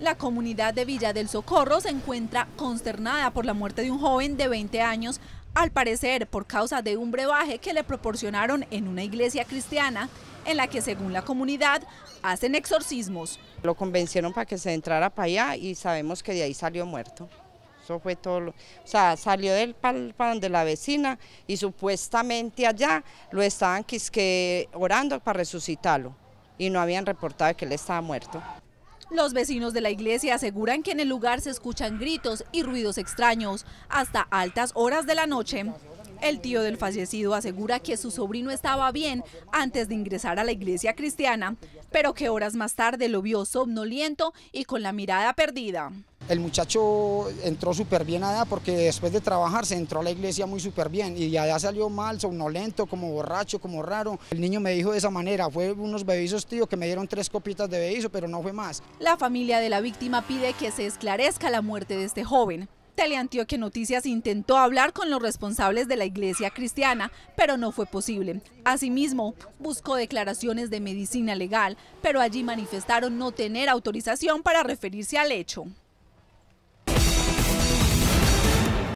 La comunidad de Villa del Socorro se encuentra consternada por la muerte de un joven de 20 años, al parecer por causa de un brebaje que le proporcionaron en una iglesia cristiana, en la que según la comunidad hacen exorcismos. Lo convencieron para que se entrara para allá y sabemos que de ahí salió muerto. Eso fue todo, o sea, salió del de la vecina y supuestamente allá lo estaban orando para resucitarlo y no habían reportado que él estaba muerto. Los vecinos de la iglesia aseguran que en el lugar se escuchan gritos y ruidos extraños hasta altas horas de la noche. El tío del fallecido asegura que su sobrino estaba bien antes de ingresar a la iglesia cristiana, pero que horas más tarde lo vio somnoliento y con la mirada perdida. El muchacho entró súper bien allá porque después de trabajar se entró a la iglesia muy súper bien y allá salió mal, somnolento, como borracho, como raro. El niño me dijo de esa manera, fue unos bebizos tío que me dieron tres copitas de bebizo, pero no fue más. La familia de la víctima pide que se esclarezca la muerte de este joven. Teleantioquia Noticias intentó hablar con los responsables de la iglesia cristiana, pero no fue posible. Asimismo, buscó declaraciones de medicina legal, pero allí manifestaron no tener autorización para referirse al hecho.